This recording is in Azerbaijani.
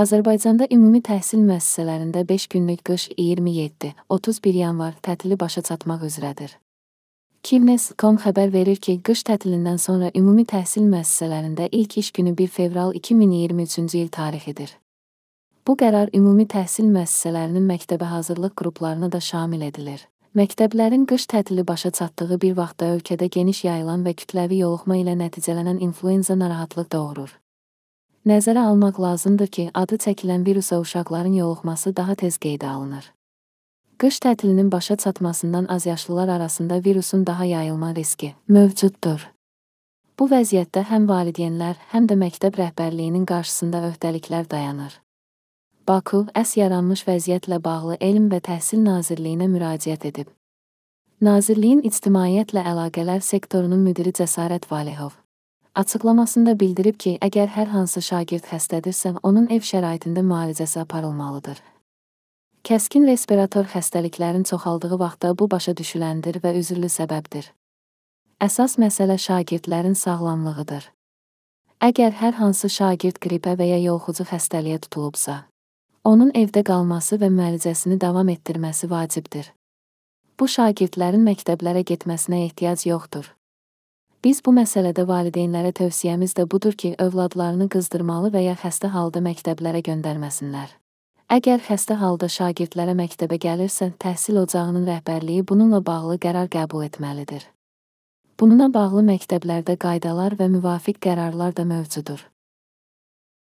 Azərbaycanda ümumi təhsil müəssisələrində 5 günlük qış 27-31 yanvar tətili başa çatmaq üzrədir. Kivnes.com xəbər verir ki, qış tətilindən sonra ümumi təhsil müəssisələrində ilk iş günü 1 fevral 2023-cü il tarixidir. Bu qərar ümumi təhsil müəssisələrinin məktəbə hazırlıq qruplarına da şamil edilir. Məktəblərin qış tətili başa çatdığı bir vaxtda ölkədə geniş yayılan və kütləvi yoluxma ilə nəticələnən influenza narahatlıq doğurur. Nəzərə almaq lazımdır ki, adı çəkilən virusa uşaqların yoluxması daha tez qeydə alınır. Qış tətilinin başa çatmasından azyaşlılar arasında virusun daha yayılma riski mövcuddur. Bu vəziyyətdə həm valideynlər, həm də məktəb rəhbərliyinin qarşısında öhdəliklər dayanır. Baku, əs yaranmış vəziyyətlə bağlı Elm və Təhsil Nazirliyinə müraciət edib. Nazirliyin İctimaiyyətlə Əlaqələr Sektorunun müdiri Cəsarət Valehov, Açıqlamasında bildirib ki, əgər hər hansı şagird xəstədirsə, onun ev şəraitində müalicəsi aparılmalıdır. Kəskin respirator xəstəliklərin çoxaldığı vaxtda bu başa düşüləndir və üzürlü səbəbdir. Əsas məsələ şagirdlərin sağlamlığıdır. Əgər hər hansı şagird qripə və ya yolxucu xəstəliyə tutulubsa, onun evdə qalması və müalicəsini davam etdirməsi vacibdir. Bu şagirdlərin məktəblərə getməsinə ehtiyac yoxdur. Biz bu məsələdə valideynlərə tövsiyəmiz də budur ki, övladlarını qızdırmalı və ya xəstə halda məktəblərə göndərməsinlər. Əgər xəstə halda şagirdlərə məktəbə gəlirsə, təhsil ocağının rəhbərliyi bununla bağlı qərar qəbul etməlidir. Bununla bağlı məktəblərdə qaydalar və müvafiq qərarlar da mövcuddur.